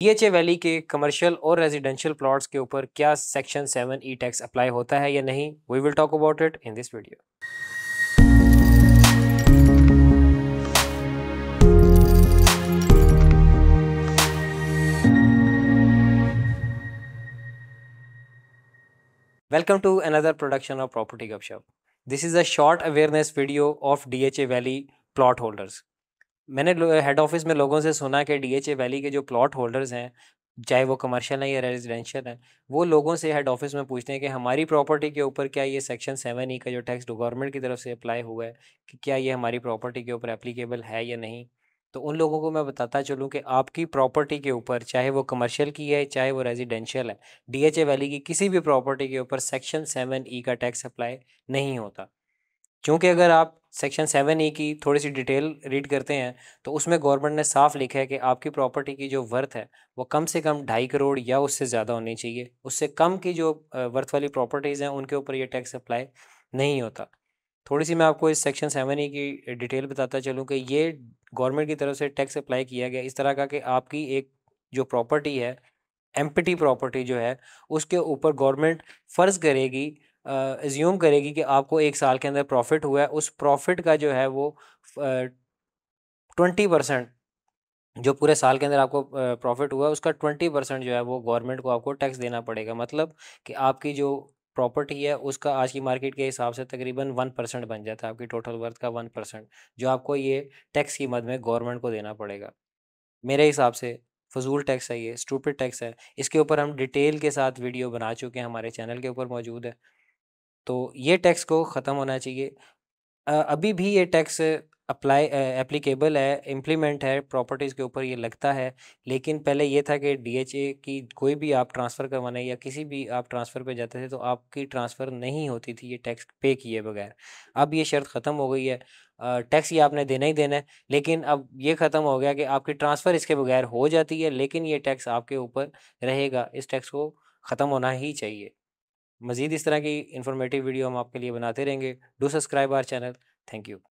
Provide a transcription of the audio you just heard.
PHA valley के commercial और residential plots के ऊपर क्या section seven E tax apply होता है या नहीं we will talk about it in this video welcome to another production of property गपशप this is a short awareness video of DHA valley plot holders मैंने head office में लोगों से सुना कि डीएचए वैली के जो प्लॉट होल्डर्स हैं चाहे वो कमर्शियल हैं या रेजिडेंशियल हैं वो लोगों से हेड ऑफिस में पूछते हैं कि हमारी प्रॉपर्टी के ऊपर क्या ये सेक्शन सेवन ई का जो टैक्स गवर्नमेंट की तरफ से अप्लाई हुआ है कि क्या ये हमारी प्रॉपर्टी के ऊपर एप्लीकेबल है या नहीं तो उन लोगों को मैं बताता चलूँ कि आपकी प्रॉपर्टी के ऊपर चाहे वो कमर्शियल की है चाहे वो रेजिडेंशियल है ए वैली की किसी भी प्रॉपर्टी के ऊपर सेक्शन सेवन ई का टैक्स अप्लाई नहीं होता क्योंकि अगर आप सेक्शन सेवन ई की थोड़ी सी डिटेल रीड करते हैं तो उसमें गवर्नमेंट ने साफ लिखा है कि आपकी प्रॉपर्टी की जो वर्थ है वो कम से कम ढाई करोड़ या उससे ज़्यादा होनी चाहिए उससे कम की जो वर्थ वाली प्रॉपर्टीज़ हैं उनके ऊपर ये टैक्स अप्लाई नहीं होता थोड़ी सी मैं आपको इस सेक्शन सेवन ई की डिटेल बताता चलूँ कि ये गवर्नमेंट की तरफ से टैक्स अप्लाई किया गया इस तरह का कि आपकी एक जो प्रॉपर्टी है एम्पिटी प्रॉपर्टी जो है उसके ऊपर गवर्नमेंट फ़र्ज़ करेगी एज्यूम करेगी कि आपको एक साल के अंदर प्रॉफिट हुआ है उस प्रॉफिट का जो है वो ट्वेंटी परसेंट जो पूरे साल के अंदर आपको प्रॉफिट हुआ है उसका ट्वेंटी परसेंट जो है वो गवर्नमेंट को आपको टैक्स देना पड़ेगा मतलब कि आपकी जो प्रॉपर्टी है उसका आज की मार्केट के हिसाब से तकरीबन वन परसेंट बन जाता है आपकी टोटल वर्थ का वन परसेंट जो आपको ये टैक्स की मद में गवर्नमेंट को देना पड़ेगा मेरे हिसाब से फजूल टैक्स है ये स्टूपिड टैक्स है इसके ऊपर हम डिटेल के साथ वीडियो बना चुके हैं हमारे चैनल के ऊपर मौजूद है तो ये टैक्स को ख़त्म होना चाहिए अभी भी ये टैक्स अप्लाई एप्लीकेबल है इम्प्लीमेंट है प्रॉपर्टीज़ के ऊपर ये लगता है लेकिन पहले ये था कि डीएचए की कोई भी आप ट्रांसफ़र करवाने या किसी भी आप ट्रांसफ़र पे जाते थे तो आपकी ट्रांसफ़र नहीं होती थी ये टैक्स पे किए बगैर अब ये शर्त ख़त्म हो गई है टैक्स ये आपने देना ही देना है लेकिन अब ये ख़त्म हो गया कि आपकी ट्रांसफ़र इसके बगैर हो जाती है लेकिन ये टैक्स आपके ऊपर रहेगा इस टैक्स को ख़त्म होना ही चाहिए मज़ीद इस तरह की इन्फॉर्मेटिव वीडियो हम आपके लिए बनाते रहेंगे do subscribe our channel thank you